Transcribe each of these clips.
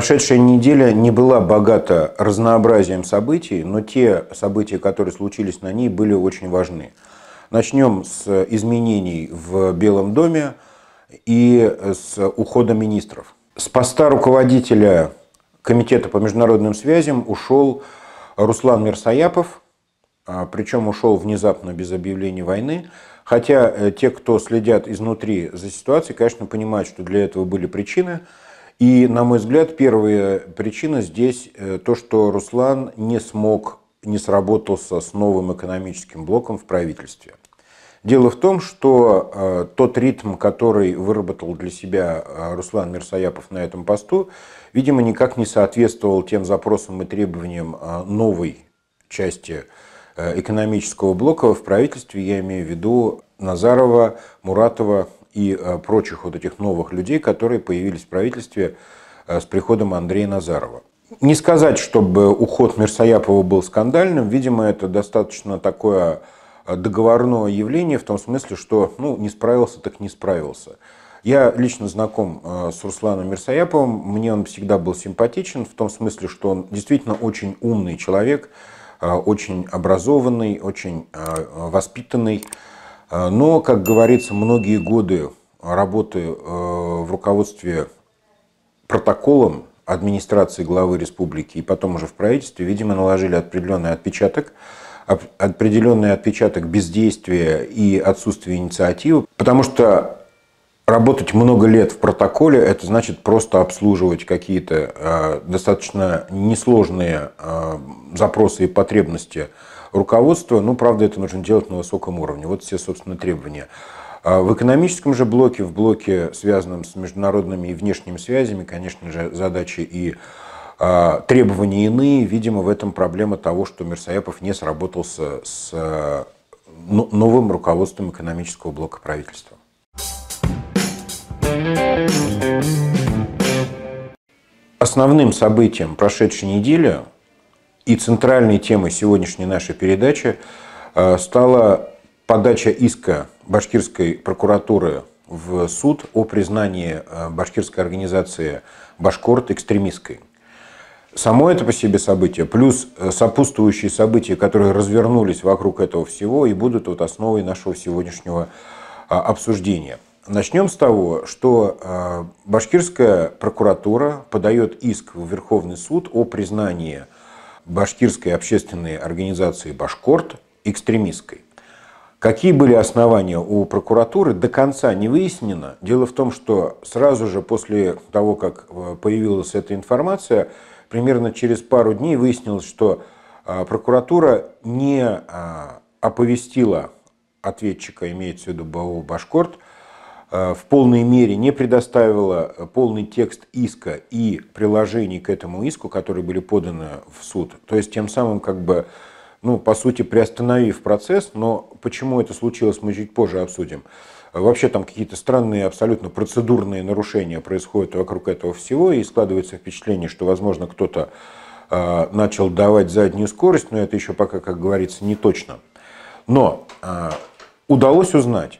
Прошедшая неделя не была богата разнообразием событий, но те события, которые случились на ней, были очень важны. Начнем с изменений в Белом доме и с ухода министров. С поста руководителя Комитета по международным связям ушел Руслан Мирсояпов, а, причем ушел внезапно без объявления войны. Хотя э, те, кто следят изнутри за ситуацией, конечно, понимают, что для этого были причины – и, на мой взгляд, первая причина здесь э, то, что Руслан не смог, не сработался с новым экономическим блоком в правительстве. Дело в том, что э, тот ритм, который выработал для себя э, Руслан Мирсояпов на этом посту, видимо, никак не соответствовал тем запросам и требованиям э, новой части э, экономического блока в правительстве, я имею в виду Назарова, Муратова, и э, прочих вот этих новых людей, которые появились в правительстве э, с приходом Андрея Назарова. Не сказать, чтобы уход Мирсояпова был скандальным, видимо, это достаточно такое э, договорное явление в том смысле, что ну, не справился, так не справился. Я лично знаком с Русланом Мирсояповым, мне он всегда был симпатичен, в том смысле, что он действительно очень умный человек, очень образованный, очень воспитанный. А, но, как говорится, многие годы а, работы э, в руководстве протоколом администрации главы республики и потом уже в правительстве, видимо, наложили определенный отпечаток, определенный отпечаток бездействия и отсутствия инициативы, потому что Работать много лет в протоколе – это значит просто обслуживать какие-то э, достаточно несложные э, запросы и потребности руководства. Ну, правда, это нужно делать на высоком уровне. Вот все, собственно, требования. Э, в экономическом же блоке, в блоке, связанном с международными и внешними связями, конечно же, задачи и э, требования иные. Видимо, в этом проблема того, что Мирсоепов не сработался с э, ну, новым руководством экономического блока правительства. Основным событием прошедшей недели и центральной темой сегодняшней нашей передачи э, стала подача иска башкирской прокуратуры в суд о признании э, башкирской организации «Башкорт» экстремистской. Само это по себе событие, плюс э, сопутствующие события, которые развернулись вокруг этого всего и будут вот основой нашего сегодняшнего обсуждения – Начнем с того, что а, башкирская прокуратура подает иск в Верховный суд о признании башкирской общественной организации «Башкорт» экстремистской. Какие были основания у прокуратуры, до конца не выяснено. Дело в том, что сразу же после того, как э, появилась эта информация, примерно через пару дней выяснилось, что а, прокуратура не а, оповестила ответчика, имеется в виду БАО «Башкорт», Э, в полной мере не предоставила э, полный текст иска и приложений к этому иску, которые были поданы в суд. То есть тем самым как бы ну, по сути, приостановив процесс, но почему это случилось, мы чуть позже обсудим. Вообще там какие-то странные, абсолютно процедурные нарушения происходят вокруг этого всего, и складывается впечатление, что, возможно, кто-то э, начал давать заднюю скорость, но это еще пока, как говорится, не точно. Но э, удалось узнать,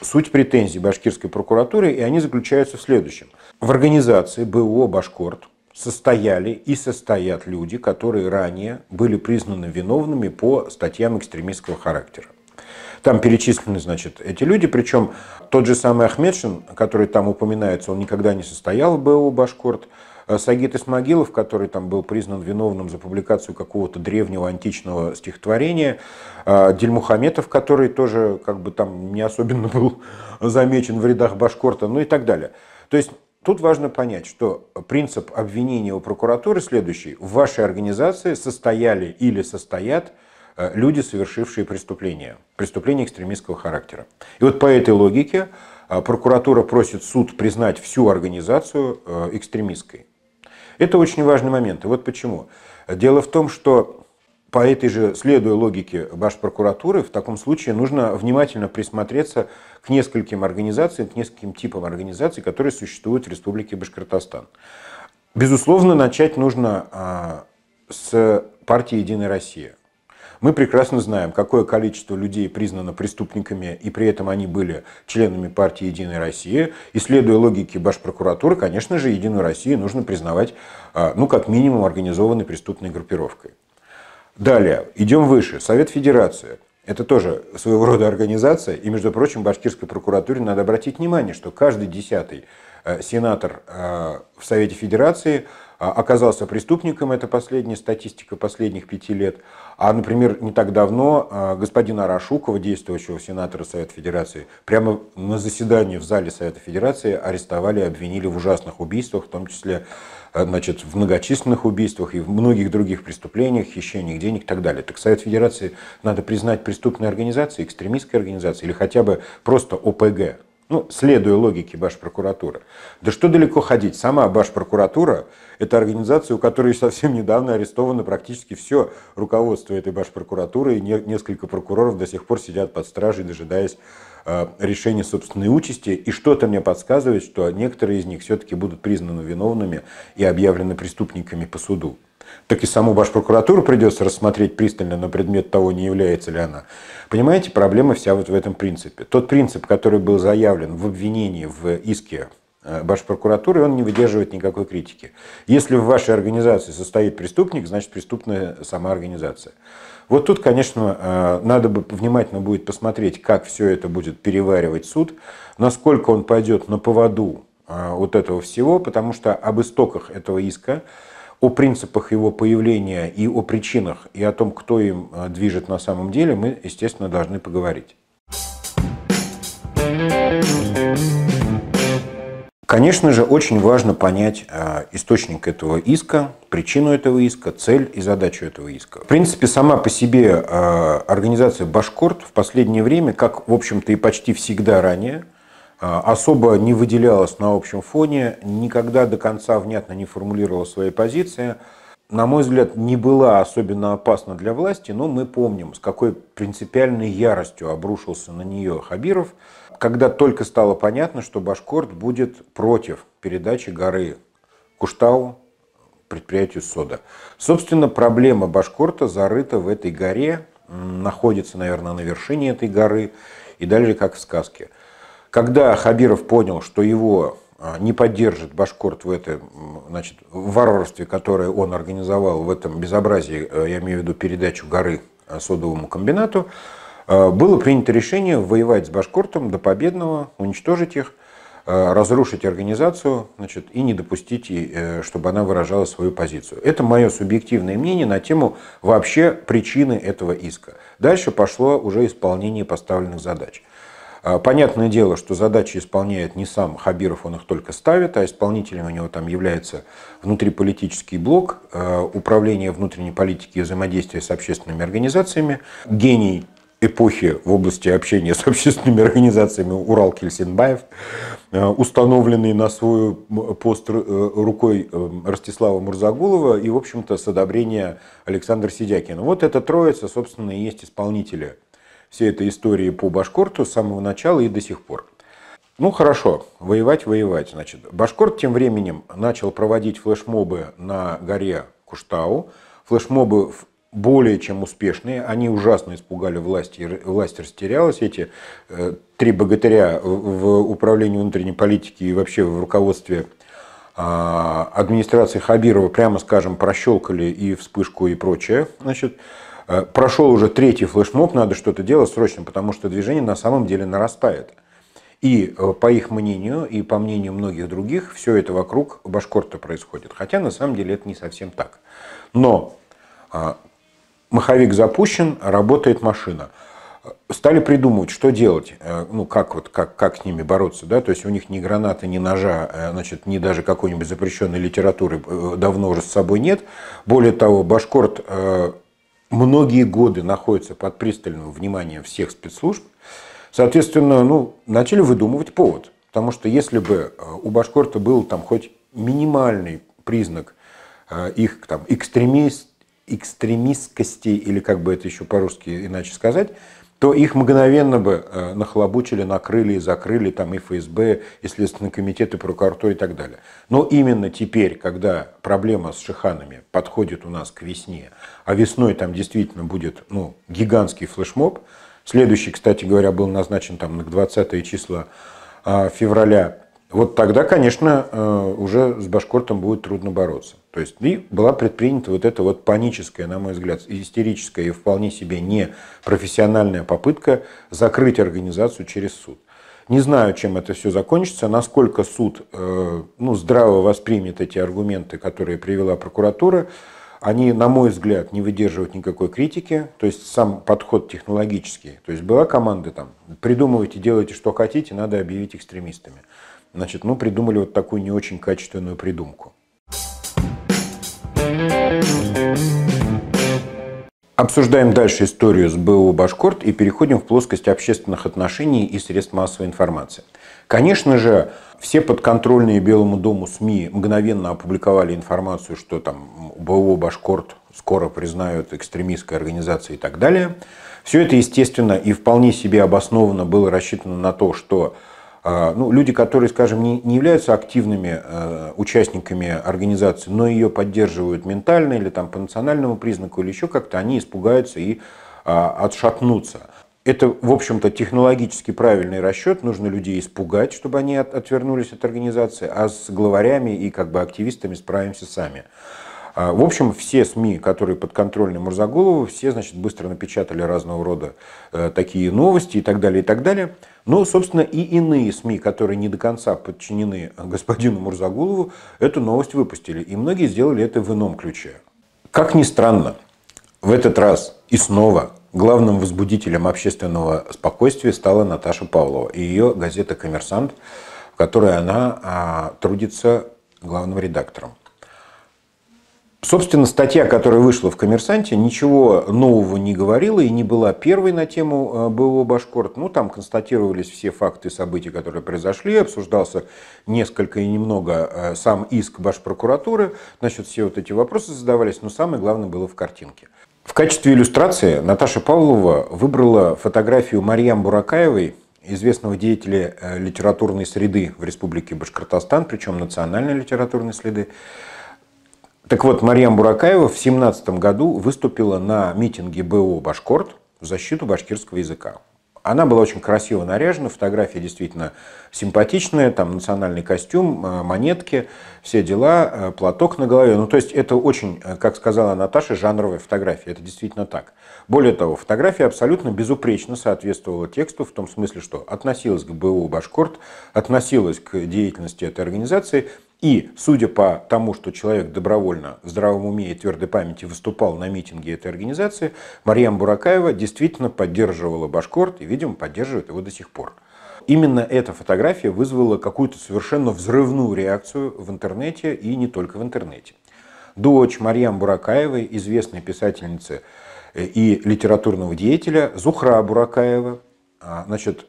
суть претензий башкирской прокуратуры, и они заключаются в следующем. В организации БО «Башкорт» состояли и состоят люди, которые ранее были признаны виновными по статьям экстремистского характера. Там перечислены, значит, эти люди, причем тот же самый Ахмедшин, который там упоминается, он никогда не состоял в БО «Башкорт», Э, Сагит Исмагилов, который там был признан виновным за публикацию какого-то древнего античного стихотворения, э, Дельмухаметов, который тоже как бы там не особенно был замечен в рядах Башкорта, ну и так далее. То есть Тут важно понять, что принцип обвинения у прокуратуры следующий. В вашей организации состояли или состоят э, люди, совершившие преступления, преступления экстремистского характера. И вот по этой логике прокуратура просит суд признать всю организацию экстремистской. Это очень важный момент. И вот почему. Дело в том, что по этой же, следуя логике прокуратуры в таком случае нужно внимательно присмотреться к нескольким организациям, к нескольким типам организаций, которые существуют в Республике Башкортостан. Безусловно, начать нужно а, с партии «Единая Россия». Мы прекрасно знаем, какое количество людей признано преступниками, и при этом они были членами партии «Единая Россия». И следуя логике Башпрокуратуры, конечно же, «Единую Россию» нужно признавать, а, ну, как минимум, организованной преступной группировкой. Далее, идем выше. Совет Федерации. Это тоже своего рода организация. И, между прочим, башкирской прокуратуре надо обратить внимание, что каждый десятый э, сенатор э, в Совете Федерации – а, оказался преступником, это последняя статистика последних пяти лет. А, например, не так давно а, господина Арашукова, действующего сенатора Совета Федерации, прямо на заседании в зале Совета Федерации арестовали и обвинили в ужасных убийствах, в том числе а, значит, в многочисленных убийствах и в многих других преступлениях, хищениях денег и так далее. Так Совет Федерации надо признать преступной организацией, экстремистской организацией или хотя бы просто ОПГ, ну, следуя логике Башпрокуратуры. Да что далеко ходить, сама Башпрокуратура прокуратура это организация, у которой совсем недавно арестовано практически все руководство этой башпрокуратуры, и несколько прокуроров до сих пор сидят под стражей, дожидаясь э, решения собственной участи, и что-то мне подсказывает, что некоторые из них все-таки будут признаны виновными и объявлены преступниками по суду. Так и саму башпрокуратуру придется рассмотреть пристально на предмет того, не является ли она. Понимаете, проблема вся вот в этом принципе. Тот принцип, который был заявлен в обвинении в иске Башпрокуратуры, э, он не выдерживает никакой критики. Если в вашей организации состоит преступник, значит преступная сама организация. Вот тут, конечно, э, надо бы внимательно будет посмотреть, как все это будет переваривать суд, насколько он пойдет на поводу э, вот этого всего, потому что об истоках этого иска, о принципах его появления и о причинах, и о том, кто им движет на самом деле, мы, естественно, должны поговорить. Конечно же, очень важно понять э, источник этого иска, причину этого иска, цель и задачу этого иска. В принципе, сама по себе э, организация «Башкорт» в последнее время, как, в общем-то, и почти всегда ранее, э, особо не выделялась на общем фоне, никогда до конца внятно не формулировала свои позиции. На мой взгляд, не была особенно опасна для власти, но мы помним, с какой принципиальной яростью обрушился на нее Хабиров – когда только стало понятно, что Башкорт будет против передачи горы Куштау предприятию СОДА. Собственно, проблема Башкорта зарыта в этой горе, находится, наверное, на вершине этой горы и дальше как в сказке. Когда Хабиров понял, что его а, не поддержит Башкорт в этом значит, варварстве, которое он организовал, в этом безобразии, э, я имею в виду передачу горы а, содовому комбинату, Э, было принято решение воевать с Башкортом до победного, уничтожить их, э, разрушить организацию значит, и не допустить, э, чтобы она выражала свою позицию. Это мое субъективное мнение на тему вообще причины этого иска. Дальше пошло уже исполнение поставленных задач. Понятное дело, что задачи исполняет не сам Хабиров, он их только ставит, а исполнителем у него там является внутриполитический блок, управление внутренней политики и взаимодействие с общественными организациями, гений эпохи в области общения с общественными организациями Урал Кельсинбаев, э, установленный на свой пост э, рукой э, Ростислава Мурзагулова и, в общем-то, с одобрения Александра Сидякина. Вот эта троица, собственно, и есть исполнители всей этой истории по Башкорту с самого начала и до сих пор. Ну хорошо, воевать, воевать. Значит, Башкорт тем временем начал проводить флешмобы на горе Куштау. Флешмобы более чем успешные. Они ужасно испугали власть, и власть растерялась. Эти э, три богатыря в управлении внутренней политики и вообще в руководстве а, администрации Хабирова, прямо скажем, прощелкали и вспышку и прочее. Значит, э, прошел уже третий флешмоб, надо что-то делать срочно, потому что движение на самом деле нарастает. И э, по их мнению, и по мнению многих других, все это вокруг Башкорта происходит. Хотя на самом деле это не совсем так. Но а, маховик запущен, работает машина. Стали придумывать, что делать, э, ну как вот, как, как с ними бороться, да, то есть у них ни гранаты, ни ножа, э, значит, ни даже какой-нибудь запрещенной литературы э, давно уже с собой нет. Более того, Башкорт многие годы находится под пристальным вниманием всех спецслужб, соответственно, ну, начали выдумывать повод. Потому что если бы у башкорта был там хоть минимальный признак их там экстремист, экстремисткости, или как бы это еще по-русски иначе сказать, то их мгновенно бы э, нахлобучили, накрыли и закрыли там и ФСБ, и Следственный комитет, и прокуратура и так далее. Но именно теперь, когда проблема с шиханами подходит у нас к весне, а весной там действительно будет ну, гигантский флешмоб, следующий, кстати говоря, был назначен там на 20 числа февраля, вот тогда, конечно, э, уже с башкортом будет трудно бороться. То есть и была предпринята вот эта вот паническая, на мой взгляд, истерическая и вполне себе не профессиональная попытка закрыть организацию через суд. Не знаю, чем это все закончится, насколько суд э, ну, здраво воспримет эти аргументы, которые привела прокуратура. Они, на мой взгляд, не выдерживают никакой критики, то есть сам подход технологический. То есть была команда там, придумывайте, делайте, что хотите, надо объявить экстремистами. Значит, мы ну, придумали вот такую не очень качественную придумку. Обсуждаем дальше историю с БУ «Башкорт» и переходим в плоскость общественных отношений и средств массовой информации. Конечно же, все подконтрольные Белому дому СМИ мгновенно опубликовали информацию, что там БУ «Башкорт» скоро признают экстремистской организацией и так далее. Все это, естественно, и вполне себе обоснованно было рассчитано на то, что а, ну, люди, которые, скажем, не, не являются активными э, участниками организации, но ее поддерживают ментально или там по национальному признаку или еще как-то, они испугаются и а, отшатнутся. Это, в общем-то, технологически правильный расчет. Нужно людей испугать, чтобы они от, отвернулись от организации, а с главарями и как бы активистами справимся сами. А, в общем, все СМИ, которые подконтрольны Мурзагулову, все, значит, быстро напечатали разного рода э, такие новости и так далее, и так далее. Но, собственно, и иные СМИ, которые не до конца подчинены господину Мурзагулову, эту новость выпустили. И многие сделали это в ином ключе. Как ни странно, в этот раз и снова главным возбудителем общественного спокойствия стала Наташа Павлова и ее газета «Коммерсант», в которой она а, трудится главным редактором. Собственно, статья, которая вышла в «Коммерсанте», ничего нового не говорила и не была первой на тему э, БО «Башкорт». Ну, там констатировались все факты событий, которые произошли, обсуждался несколько и немного э, сам иск Башпрокуратуры, значит, все вот эти вопросы задавались, но самое главное было в картинке. В качестве иллюстрации Наташа Павлова выбрала фотографию Марьям Буракаевой, известного деятеля э, литературной среды в Республике Башкортостан, причем национальной литературной среды, так вот, Марьям Буракаева в 2017 году выступила на митинге БО «Башкорт» в защиту башкирского языка. Она была очень красиво наряжена, фотография действительно симпатичная, там национальный костюм, э, монетки, все дела, э, платок на голове. Ну, то есть это очень, э, как сказала Наташа, жанровая фотография. Это действительно так. Более того, фотография абсолютно безупречно соответствовала тексту в том смысле, что относилась к БУ «Башкорт», относилась к деятельности этой организации и, судя по тому, что человек добровольно, в здравом уме и твердой памяти выступал на митинге этой организации, Марьям Буракаева действительно поддерживала Башкорт и, видимо, поддерживает его до сих пор. Именно эта фотография вызвала какую-то совершенно взрывную реакцию в интернете и не только в интернете. Дочь Марьям Буракаевой, известной писательницы э, и литературного деятеля Зухра Буракаева, а, значит,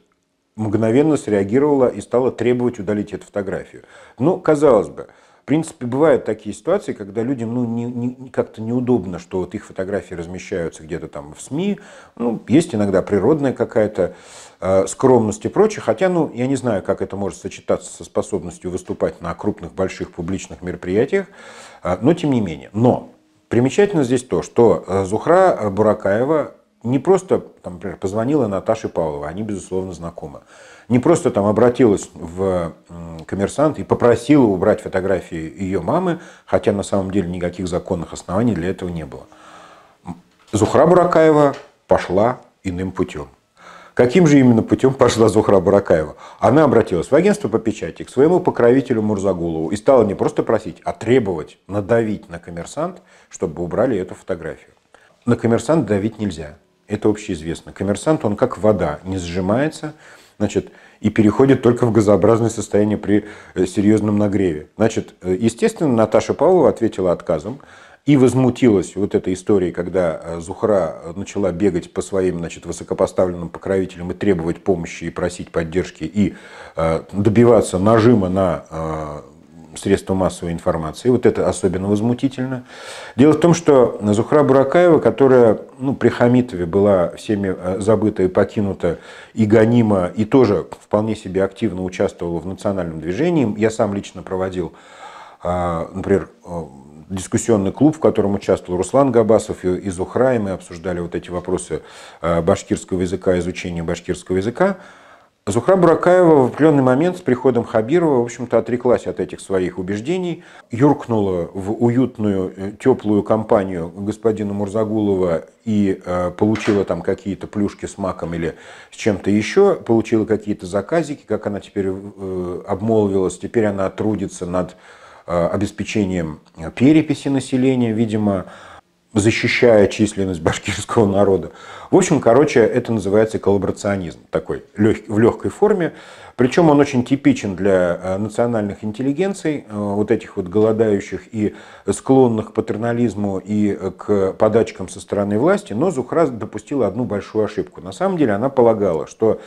мгновенно среагировала и стала требовать удалить эту фотографию. Ну, казалось бы, в принципе, бывают такие ситуации, когда людям ну, не, не, как-то неудобно, что вот их фотографии размещаются где-то там в СМИ. Ну, есть иногда природная какая-то э, скромность и прочее. Хотя, ну, я не знаю, как это может сочетаться со способностью выступать на крупных, больших публичных мероприятиях, э, но тем не менее. Но примечательно здесь то, что э, Зухра Буракаева не просто, там, например, позвонила Наташе Павлова, они, безусловно, знакомы. Не просто там обратилась в коммерсант и попросила убрать фотографии ее мамы, хотя на самом деле никаких законных оснований для этого не было. Зухра Буракаева пошла иным путем. Каким же именно путем пошла Зухра Буракаева? Она обратилась в агентство по печати к своему покровителю Мурзагулову и стала не просто просить, а требовать, надавить на коммерсант, чтобы убрали эту фотографию. На коммерсант давить нельзя. Это общеизвестно. Коммерсант, он как вода, не сжимается, значит, и переходит только в газообразное состояние при э, серьезном нагреве. Значит, э, естественно, Наташа Павлова ответила отказом и возмутилась вот этой историей, когда э, Зухра начала бегать по своим значит, высокопоставленным покровителям и требовать помощи, и просить поддержки, и добиваться нажима на средства массовой информации. Вот это особенно возмутительно. Дело в том, что Зухра Буракаева, которая ну, при Хамитове была всеми э, забыта и покинута и гонима, и тоже вполне себе активно участвовала в национальном движении. Я сам лично проводил, а, например, э, дискуссионный клуб, в котором участвовал Руслан Габасов и Зухра, и мы обсуждали вот эти вопросы э, башкирского языка, изучения башкирского языка. Зухра Буракаева в определенный момент с приходом Хабирова, в общем-то, отреклась от этих своих убеждений, юркнула в уютную, э, теплую компанию господина Мурзагулова и э, получила там какие-то плюшки с маком или с чем-то еще, получила какие-то заказики, как она теперь э, обмолвилась, теперь она трудится над э, обеспечением э, переписи населения, видимо, защищая численность башкирского народа. В общем, короче, это называется коллаборационизм такой в легкой форме. Причем он очень типичен для э, национальных интеллигенций, э, вот этих вот голодающих и склонных к патернализму и э, к подачкам со стороны власти. Но Зухра допустила одну большую ошибку. На самом деле она полагала, что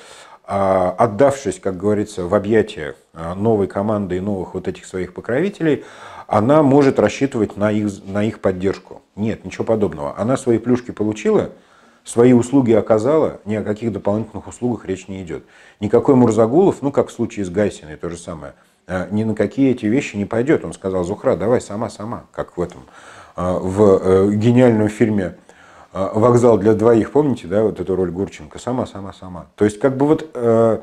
а, отдавшись, как говорится, в объятия новой команды и новых вот этих своих покровителей, она может рассчитывать на их, на их поддержку. Нет, ничего подобного. Она свои плюшки получила, свои услуги оказала, ни о каких дополнительных услугах речь не идет. Никакой Мурзагулов, ну как в случае с Гайсиной, то же самое, а, ни на какие эти вещи не пойдет. Он сказал, Зухра, давай сама-сама, как в этом, а, в э, гениальном фильме а, «Вокзал для двоих», помните, да, вот эту роль Гурченко, сама-сама-сама. То есть как бы вот э,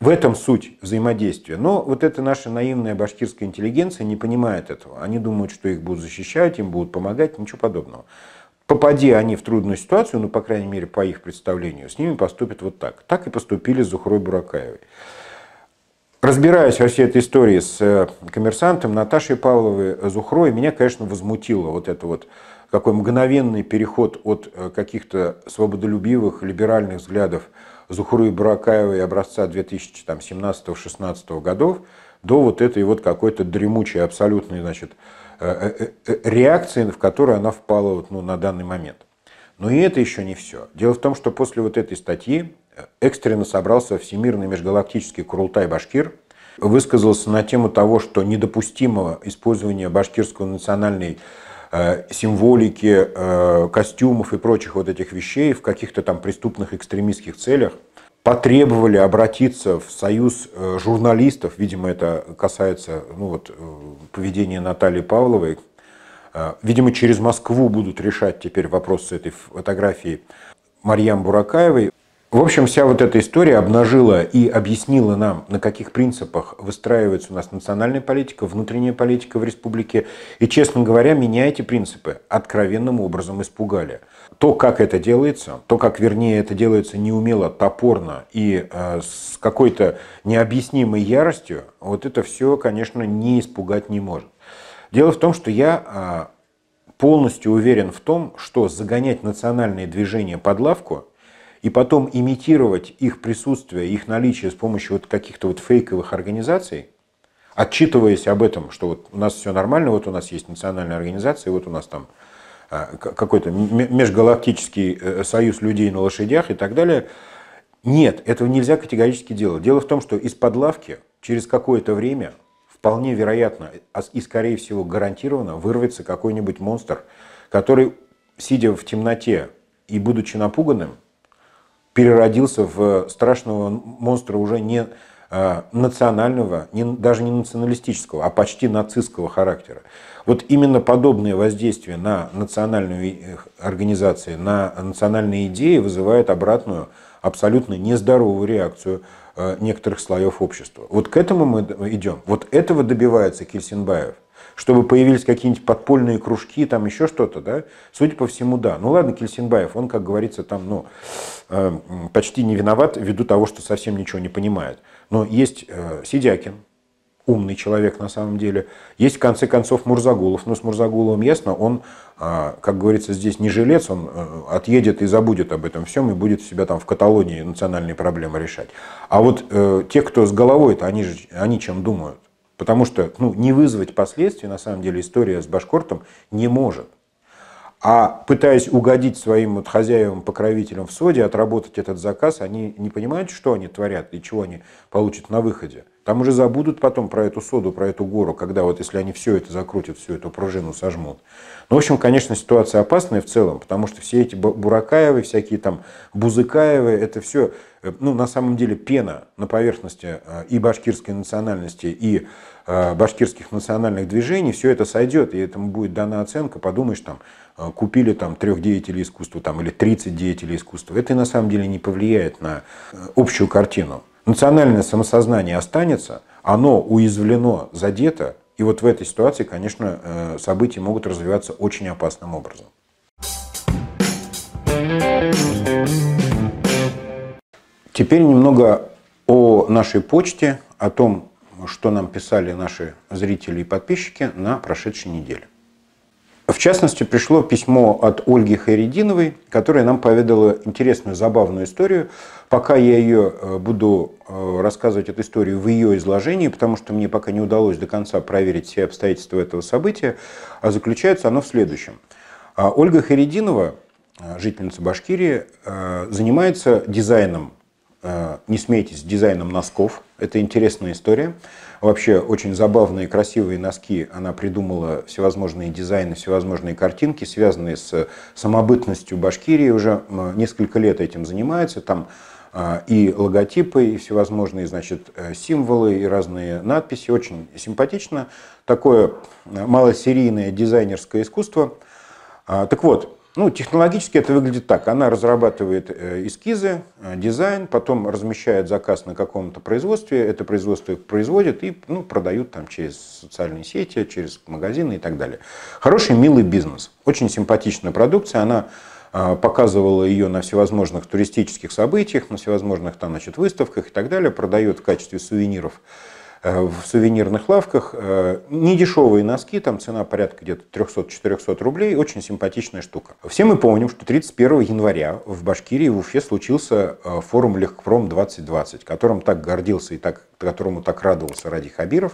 в этом суть взаимодействия. Но вот эта наша наивная башкирская интеллигенция не понимает этого. Они думают, что их будут защищать, им будут помогать, ничего подобного. Попади они в трудную ситуацию, ну, по крайней мере, по их представлению, с ними поступят вот так. Так и поступили с Зухрой Буракаевой. Разбираясь во всей этой истории с э, коммерсантом Наташей Павловой э, Зухрой, меня, конечно, возмутило вот это вот какой мгновенный переход от э, каких-то свободолюбивых, либеральных взглядов зухру и Зухуры и образца 2017-16 годов до вот этой вот какой-то дремучей абсолютной значит, э, э, э, реакции, в которую она впала вот, ну, на данный момент. Но и это еще не все. Дело в том, что после вот этой статьи экстренно собрался Всемирный межгалактический Курултай Башкир, высказался на тему того, что недопустимо использование башкирского национальной Э, символики э, костюмов и прочих вот этих вещей в каких-то там преступных экстремистских целях, потребовали обратиться в союз э, журналистов, видимо, это касается ну вот, поведения Натальи Павловой, видимо, через Москву будут решать теперь вопрос с этой фотографией Марьям Буракаевой. В общем, вся вот эта история обнажила и объяснила нам, на каких принципах выстраивается у нас национальная политика, внутренняя политика в республике. И, честно говоря, меня эти принципы откровенным образом испугали. То, как это делается, то, как, вернее, это делается неумело, топорно и э, с какой-то необъяснимой яростью, вот это все, конечно, не испугать не может. Дело в том, что я э, полностью уверен в том, что загонять национальные движения под лавку – и потом имитировать их присутствие, их наличие с помощью вот каких-то вот фейковых организаций, отчитываясь об этом, что вот у нас все нормально, вот у нас есть национальная организация, вот у нас там а, какой-то межгалактический э, союз людей на лошадях и так далее. Нет, этого нельзя категорически делать. Дело в том, что из-под лавки через какое-то время вполне вероятно а и, скорее всего, гарантированно вырвется какой-нибудь монстр, который, сидя в темноте и будучи напуганным, переродился в э, страшного монстра уже не э, национального, не, даже не националистического, а почти нацистского характера. Вот именно подобное воздействие на национальную э, организацию, на национальные идеи вызывает обратную, абсолютно нездоровую реакцию некоторых слоев общества. Вот к этому мы идем. Вот этого добивается Кельсинбаев чтобы появились какие-нибудь подпольные кружки, там еще что-то, да? Судя по всему, да. Ну ладно, Кельсинбаев, он, как говорится, там, ну, эм, почти не виноват ввиду того, что совсем ничего не понимает. Но есть э, Сидякин, умный человек на самом деле. Есть, в конце концов, Мурзагулов. Ну, с Мурзагуловым ясно, он, а, как говорится, здесь не жилец, он э, отъедет и забудет об этом всем и будет себя там в Каталонии национальные проблемы решать. А вот э, те, кто с головой-то, они, же, они чем думают? Потому что ну, не вызвать последствий, на самом деле, история с Башкортом не может. А пытаясь угодить своим вот хозяевам, покровителям в СОДе, отработать этот заказ, они не понимают, что они творят и чего они получат на выходе. Там уже забудут потом про эту соду, про эту гору, когда вот если они все это закрутят, всю эту пружину сожмут. Ну, в общем, конечно, ситуация опасная в целом, потому что все эти Буракаевы, всякие там Бузыкаевы, это все, э, ну, на самом деле, пена на поверхности э, и башкирской национальности, и э, башкирских национальных движений, все это сойдет, и этому будет дана оценка, подумаешь, там, купили там трех деятелей искусства там, или 30 деятелей искусства, это на самом деле не повлияет на общую картину национальное самосознание останется, оно уязвлено, задето, и вот в этой ситуации, конечно, э, события могут развиваться очень опасным образом. Теперь немного о нашей почте, о том, что нам писали наши зрители и подписчики на прошедшей неделе. В частности, пришло письмо от Ольги Хайрединовой, которая нам поведала интересную, забавную историю. Пока я ее э, буду э, рассказывать эту историю в ее изложении, потому что мне пока не удалось до конца проверить все обстоятельства этого события, а заключается оно в следующем. А Ольга Хайрединова, э, жительница Башкирии, занимается дизайном, не смейтесь, дизайном носков. Это интересная история. Вообще очень забавные, красивые носки она придумала, всевозможные дизайны, всевозможные картинки, связанные с э, самобытностью Башкирии. Уже несколько лет этим занимается. Там а, и логотипы, и всевозможные значит, э, символы, и разные надписи. Очень симпатично. Такое малосерийное дизайнерское искусство. А, так вот, ну, технологически это выглядит так. Она разрабатывает э, эскизы, э, дизайн, потом размещает заказ на каком-то производстве, это производство их производит и ну, продают там через социальные сети, через магазины и так далее. Хороший, милый бизнес. Очень симпатичная продукция. Она э, показывала ее на всевозможных туристических событиях, на всевозможных там, значит, выставках и так далее, продает в качестве сувениров Э, в сувенирных лавках. Э, недешевые носки, там цена порядка где-то 300-400 рублей, очень симпатичная штука. Все мы помним, что 31 января в Башкирии, в Уфе случился э, форум «Легкпром-2020», которым так гордился и так, которому так радовался Ради Хабиров.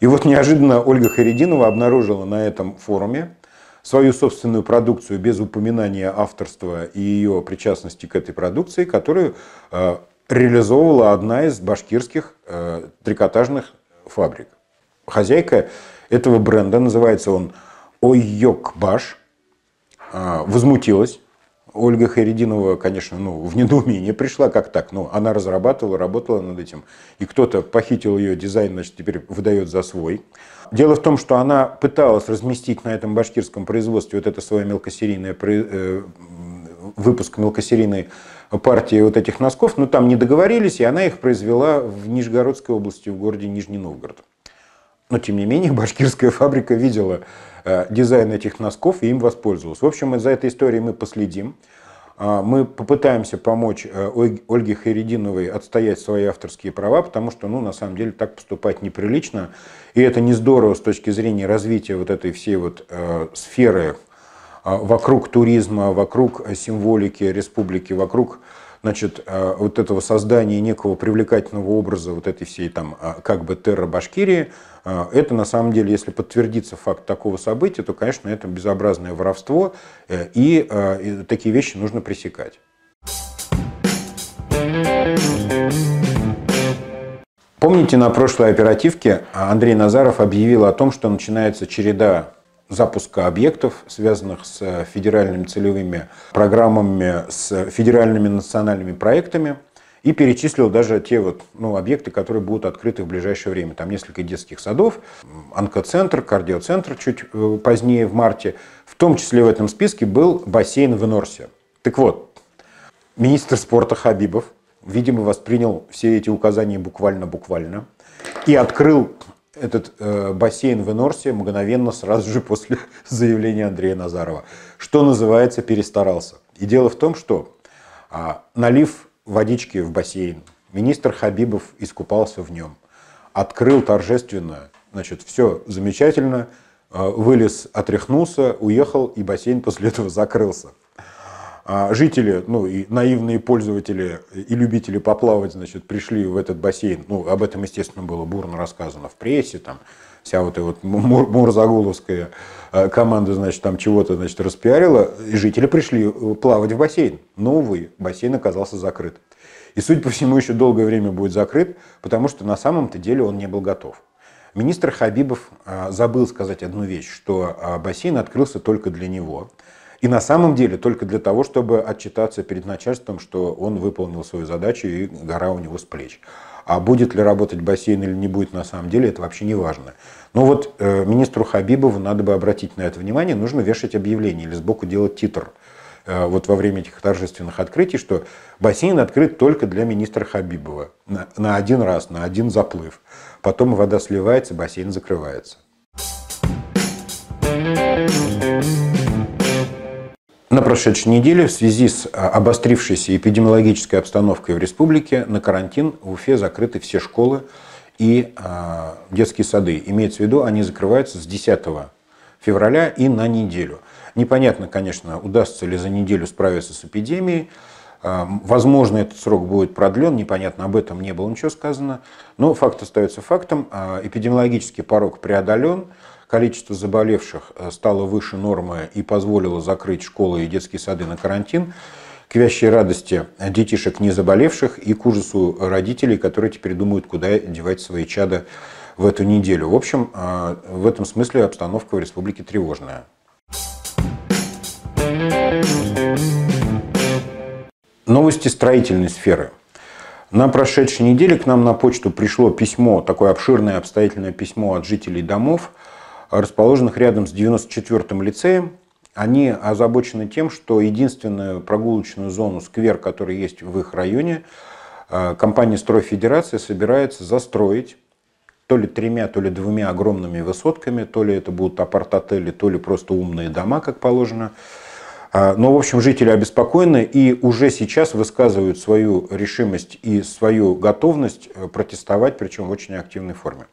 И вот неожиданно Ольга Харединова обнаружила на этом форуме свою собственную продукцию без упоминания авторства и ее причастности к этой продукции, которую реализовывала одна из башкирских э, трикотажных фабрик. Хозяйка этого бренда, называется он Ойок Баш, э, возмутилась. Ольга Хайрединова, конечно, ну, в недоумении пришла, как так, но ну, она разрабатывала, работала над этим, и кто-то похитил ее дизайн, значит, теперь выдает за свой. Дело в том, что она пыталась разместить на этом башкирском производстве вот это свое мелкосерийное, э, выпуск мелкосерийной партии вот этих носков, но там не договорились, и она их произвела в Нижегородской области, в городе Нижний Новгород. Но, тем не менее, башкирская фабрика видела э, дизайн этих носков и им воспользовалась. В общем, за этой историей мы последим. А, мы попытаемся помочь э, Ольге Хайрединовой отстоять свои авторские права, потому что, ну, на самом деле, так поступать неприлично. И это не здорово с точки зрения развития вот этой всей вот э, сферы а, вокруг туризма, вокруг символики республики, вокруг значит, а, вот этого создания некого привлекательного образа вот этой всей там а, как бы терра Башкирии, это на самом деле, если подтвердится факт такого события, то, конечно, это безобразное воровство, э, и, и такие вещи нужно пресекать. Помните, на прошлой оперативке Андрей Назаров объявил о том, что начинается череда запуска объектов, связанных с э, федеральными целевыми программами, с федеральными национальными проектами. И перечислил даже те вот, ну, объекты, которые будут открыты в ближайшее время. Там несколько детских садов, онкоцентр, кардиоцентр чуть э, позднее, в марте. В том числе в этом списке был бассейн в Норсе. Так вот, министр спорта Хабибов, видимо, воспринял все эти указания буквально-буквально и открыл этот э, бассейн в Энорсе мгновенно, сразу же после заявления Андрея Назарова. Что называется, перестарался. И дело в том, что а, налив водички в бассейн, министр Хабибов искупался в нем, открыл торжественно, значит, все замечательно, э, вылез, отряхнулся, уехал, и бассейн после этого закрылся. А жители, ну и наивные пользователи и любители поплавать, значит, пришли в этот бассейн. Ну, об этом, естественно, было бурно рассказано в прессе, там, вся вот эта вот мур мурзагуловская э, команда, значит, там чего-то, значит, распиарила, и жители пришли э, плавать в бассейн. Но, увы, бассейн оказался закрыт. И, судя по всему, еще долгое время будет закрыт, потому что на самом-то деле он не был готов. Министр Хабибов э, забыл сказать одну вещь, что бассейн открылся только для него – и на самом деле только для того, чтобы отчитаться перед начальством, что он выполнил свою задачу и гора у него с плеч. А будет ли работать бассейн или не будет на самом деле, это вообще не важно. Но вот э, министру Хабибову надо бы обратить на это внимание, нужно вешать объявление или сбоку делать титр э, вот во время этих торжественных открытий, что бассейн открыт только для министра Хабибова на, на один раз, на один заплыв. Потом вода сливается, бассейн закрывается. на прошедшей неделе в связи с а, обострившейся эпидемиологической обстановкой в республике на карантин в Уфе закрыты все школы и э, детские сады. Имеется в виду, они закрываются с 10 февраля и на неделю. Непонятно, конечно, удастся ли за неделю справиться с эпидемией. А, возможно, этот срок будет продлен, непонятно, об этом не было ничего сказано, но факт остается фактом, эпидемиологический порог преодолен, количество заболевших э, стало выше нормы и позволило закрыть школы и детские сады на карантин, к вящей радости э, детишек не заболевших и к ужасу родителей, которые теперь думают, куда девать свои чада в эту неделю. В общем, э, в этом смысле обстановка в республике тревожная. Новости строительной сферы. На прошедшей неделе к нам на почту пришло письмо, такое обширное обстоятельное письмо от жителей домов, расположенных рядом с 94-м лицеем. Они озабочены тем, что единственную прогулочную зону, сквер, который есть в их районе, э, компания «Стройфедерация» собирается застроить то ли тремя, то ли двумя огромными высотками, то ли это будут апарт-отели, то ли просто умные дома, как положено. Э, но, в общем, жители обеспокоены и уже сейчас высказывают свою решимость и свою готовность э, протестовать, причем в очень активной форме.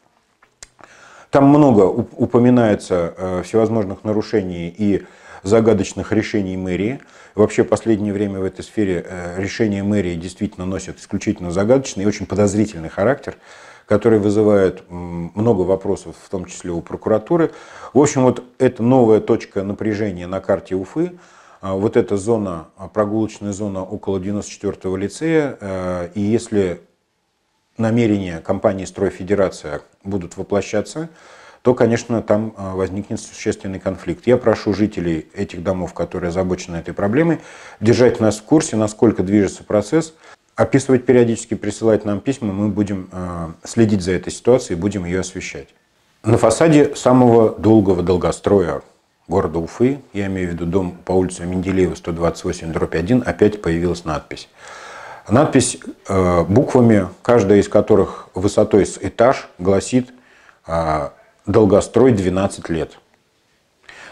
Там много упоминается э, всевозможных нарушений и загадочных решений мэрии. Вообще последнее время в этой сфере э, решения мэрии действительно носят исключительно загадочный и очень подозрительный характер, который вызывает много вопросов, в том числе у прокуратуры. В общем, вот эта новая точка напряжения на карте Уфы, э, вот эта зона, прогулочная зона около 94-го лицея, и если намерение компании «Стройфедерация» будут воплощаться, то, конечно, там э, возникнет существенный конфликт. Я прошу жителей этих домов, которые озабочены этой проблемой, держать нас в курсе, насколько движется процесс, описывать периодически, присылать нам письма, мы будем э, следить за этой ситуацией, будем ее освещать. На фасаде самого долгого долгостроя города Уфы, я имею в виду дом по улице Менделеева 128-1, опять появилась надпись – Надпись э, буквами, каждая из которых высотой с этаж, гласит э, «Долгострой 12 лет».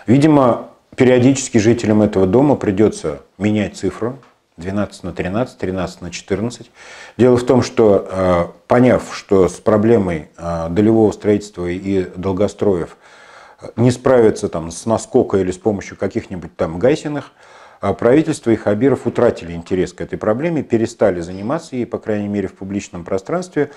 Видимо, периодически жителям этого дома придется менять цифру 12 на 13, 13 на 14. Дело в том, что э, поняв, что с проблемой долевого строительства и долгостроев не справиться там, с наскока или с помощью каких-нибудь там гайсиных – а правительство и Хабиров утратили интерес к этой проблеме, перестали заниматься ей, по крайней мере, в публичном пространстве.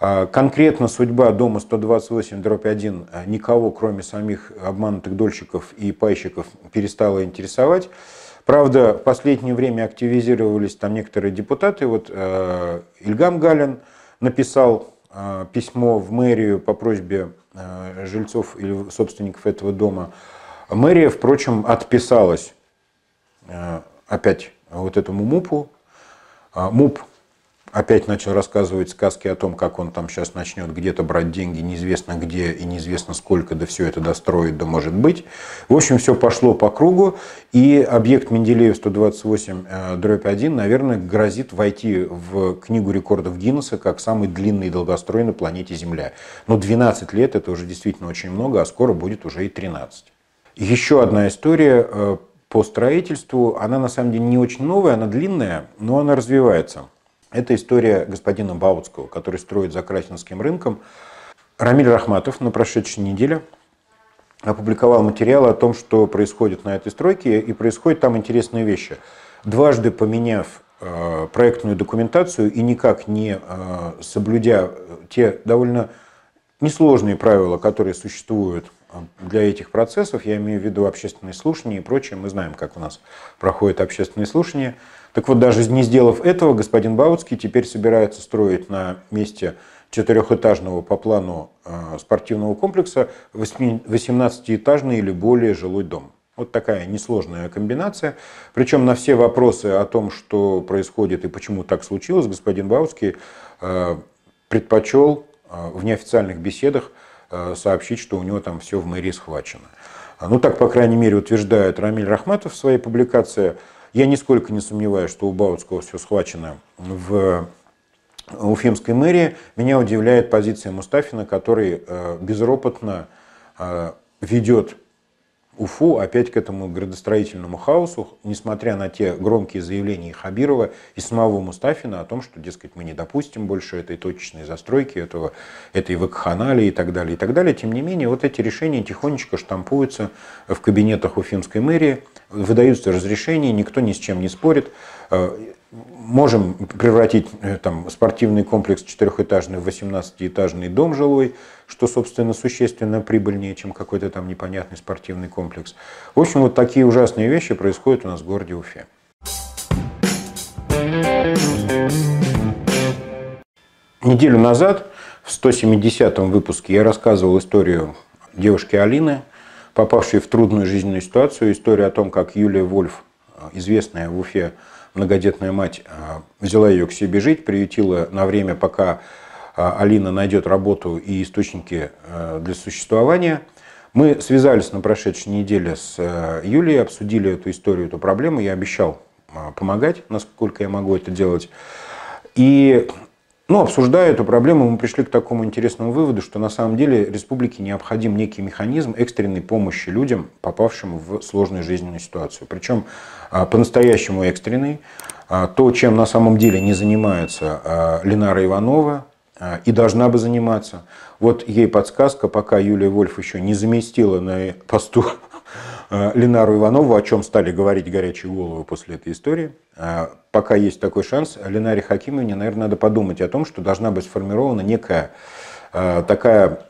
А конкретно судьба дома 128-1 а, никого, кроме самих обманутых дольщиков и пайщиков, перестала интересовать. Правда, в последнее время активизировались там некоторые депутаты. Вот Ильгам Галин написал письмо в мэрию по просьбе жильцов или собственников этого дома. Мэрия, впрочем, отписалась Э, опять вот этому МУПу. А, МУП опять начал рассказывать сказки о том, как он там сейчас начнет где-то брать деньги, неизвестно где и неизвестно сколько, да все это достроит, да может быть. В общем, все пошло по кругу, и объект Менделеев 128 э, дробь 1, наверное, грозит войти в книгу рекордов Гиннесса как самый длинный и долгострой на планете Земля. Но 12 лет это уже действительно очень много, а скоро будет уже и 13. Еще одна история э, по строительству, она на самом деле не очень новая, она длинная, но она развивается. Это история господина Баутского, который строит за Красинским рынком. Рамиль Рахматов на прошедшей неделе опубликовал материалы о том, что происходит на этой стройке, и происходят там интересные вещи. Дважды поменяв э, проектную документацию и никак не э, соблюдя те довольно несложные правила, которые существуют а для этих процессов, я имею в виду общественные слушания и прочее, мы знаем, как у нас проходят общественные слушания. Так вот, даже не сделав этого, господин Баутский теперь собирается строить на месте четырехэтажного по плану а, спортивного комплекса 18-этажный или более жилой дом. Вот такая несложная комбинация. Причем на все вопросы о том, что происходит и почему так случилось, господин Баутский а, предпочел в неофициальных беседах Э, сообщить, что у него там все в мэрии схвачено. А, ну так, по крайней мере, утверждает Рамиль Рахматов в своей публикации. Я нисколько не сомневаюсь, что у Баутского все схвачено в э, Уфимской мэрии. Меня удивляет позиция Мустафина, который э, безропотно ведет Уфу опять к этому градостроительному хаосу, несмотря на те громкие заявления Хабирова, и самого Мустафина о том, что, дескать, мы не допустим больше этой точечной застройки, этого, этой вакханалии и так далее, и так далее. Тем не менее, вот эти решения тихонечко штампуются в кабинетах уфимской мэрии, выдаются разрешения, никто ни с чем не спорит. Э, можем превратить э, там, спортивный комплекс четырехэтажный в 18-этажный дом жилой, что, собственно, существенно прибыльнее, чем какой-то там непонятный спортивный комплекс. В общем, вот такие ужасные вещи происходят у нас в городе Уфе. Неделю назад, в 170-м выпуске, я рассказывал историю девушки Алины, попавшей в трудную жизненную ситуацию, историю о том, как Юлия Вольф, э, известная в Уфе многодетная мать а, взяла ее к себе жить, приютила на время, пока а, Алина найдет работу и источники а, для существования. Мы связались на прошедшей неделе с Юлей, обсудили эту историю, эту проблему. Я обещал помогать, насколько я могу это делать. И но ну, обсуждая эту проблему, мы пришли к такому интересному выводу, что на самом деле республике необходим некий механизм экстренной помощи людям, попавшим в сложную жизненную ситуацию. Причем а, по-настоящему экстренный. А, то, чем на самом деле не занимается а, Ленара Иванова, и должна бы заниматься. Вот ей подсказка, пока Юлия Вольф еще не заместила на посту Э, Ленару Иванову, о чем стали говорить горячие головы после этой истории. Э, пока есть такой шанс, Ленаре Хакимовне, наверное, надо подумать о том, что должна быть сформирована некая э, такая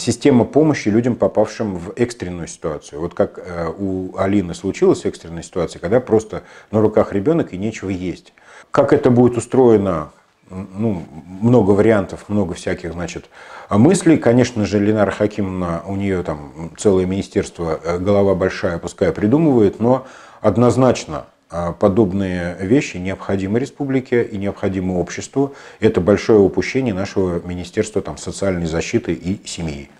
система помощи людям, попавшим в экстренную ситуацию. Вот как у Алины случилась экстренная ситуация, когда просто на руках ребенок и нечего есть. Как это будет устроено, ну, много вариантов, много всяких, значит, а мыслей. Конечно же, Ленара Хакимовна, у нее там целое министерство, э, голова большая, пускай придумывает, но однозначно а, подобные вещи необходимы республике и необходимы обществу. Это большое упущение нашего Министерства там, социальной защиты и семьи.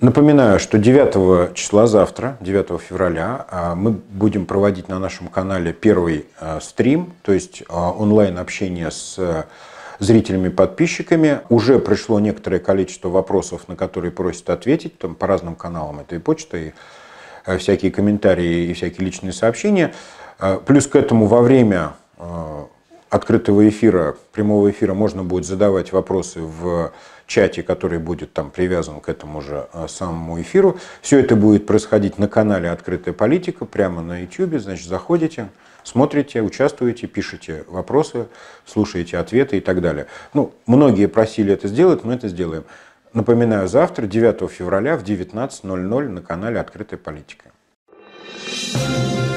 Напоминаю, что 9 числа завтра, 9 февраля, а, мы будем проводить на нашем канале первый а, стрим, то есть а, онлайн-общение с зрителями, подписчиками. Уже пришло некоторое количество вопросов, на которые просят ответить, там по разным каналам, это и почта, и всякие комментарии, и всякие личные сообщения. Плюс к этому во время открытого эфира, прямого эфира, можно будет задавать вопросы в чате, который будет там привязан к этому же э, самому эфиру. Все это будет происходить на канале «Открытая политика», прямо на YouTube. Значит, заходите, смотрите, участвуете, пишите вопросы, слушаете ответы и так далее. Ну, многие просили это сделать, мы это сделаем. Напоминаю, завтра, 9 февраля в 19.00 на канале «Открытая политика». Thank you